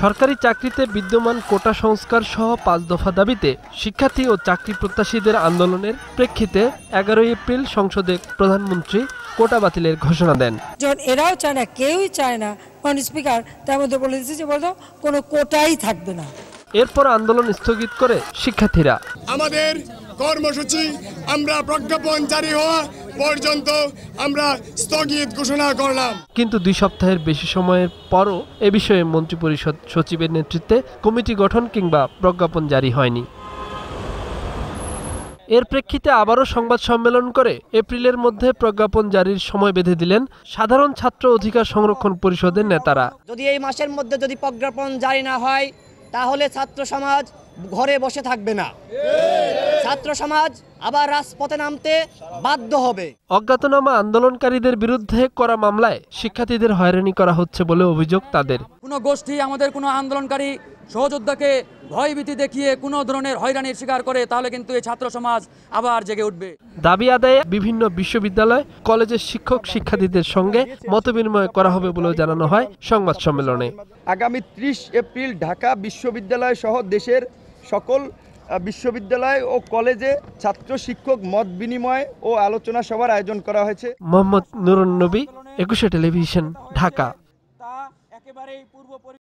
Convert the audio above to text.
সরকারি চাকরিতে বিদ্যমান কোটা সংস্কার সহ পাঁচ দফা দাবিতে শিক্ষার্থী ও চাকরি প্রত্যাশীদের আন্দোলনের প্রেক্ষিতে এগারোই এপ্রিল সংসদে প্রধানমন্ত্রী কোটা বাতিলের ঘোষণা দেন যখন এরাও চায় না কেউই চায় না কারণ স্পিকার তার মধ্যে বলে দিচ্ছে যে বলতো কোনো কোটাই থাকবে না এরপর আন্দোলন স্থগিত করে শিক্ষার্থীরা আমাদের কর্মসূচি আমরা প্রজ্ঞাপন জারি হওয়া পর্যন্ত আমরা স্থগিত ঘোষণা করলাম কিন্তু দুই সপ্তাহের বেশি সময়ের পরও এ বিষয়ে মন্ত্রিপরিষদ সচিবের নেতৃত্বে কমিটি গঠন কিংবা প্রজ্ঞাপন জারি হয়নি এর প্রেক্ষিতে আবারও সংবাদ সম্মেলন করে এপ্রিলের মধ্যে প্রজ্ঞাপন জারির সময় বেঁধে দিলেন সাধারণ ছাত্র অধিকার সংরক্ষণ পরিষদের নেতারা যদি এই মাসের মধ্যে যদি প্রজ্ঞাপন জারি না হয় তাহলে ছাত্র সমাজ ঘরে বসে থাকবে না ছাত্র সমাজ আবার রাজপথে নামতে বাধ্য হবে অজ্ঞাতনামা আন্দোলনকারীদের বিরুদ্ধে করা মামলায় শিক্ষার্থীদের হয়রানি করা হচ্ছে বলে অভিযোগ তাদের কোনো গোষ্ঠী আমাদের কোনো আন্দোলনকারী সহযোদ্ধাকে ভয়ভীতি দেখিয়ে কোনো ধরনের হয়রানির শিকার করে তাহলে কিন্তু এই ছাত্র সমাজ আবার জেগে উঠবে দাবি আদায়ে বিভিন্ন বিশ্ববিদ্যালয় কলেজের শিক্ষক শিক্ষার্থীদের সঙ্গে মতবিনিময় করা হবে বলেও জানানো হয় সংবাদ সম্মেলনে আগামী ত্রিশ এপ্রিল ঢাকা বিশ্ববিদ্যালয় সহ দেশের সকল বিশ্ববিদ্যালয় ও কলেজে ছাত্র শিক্ষক মত বিনিময় ও আলোচনা সভার আয়োজন করা হয়েছে মোহাম্মদ নুরুন নবী একুশে টেলিভিশন ঢাকা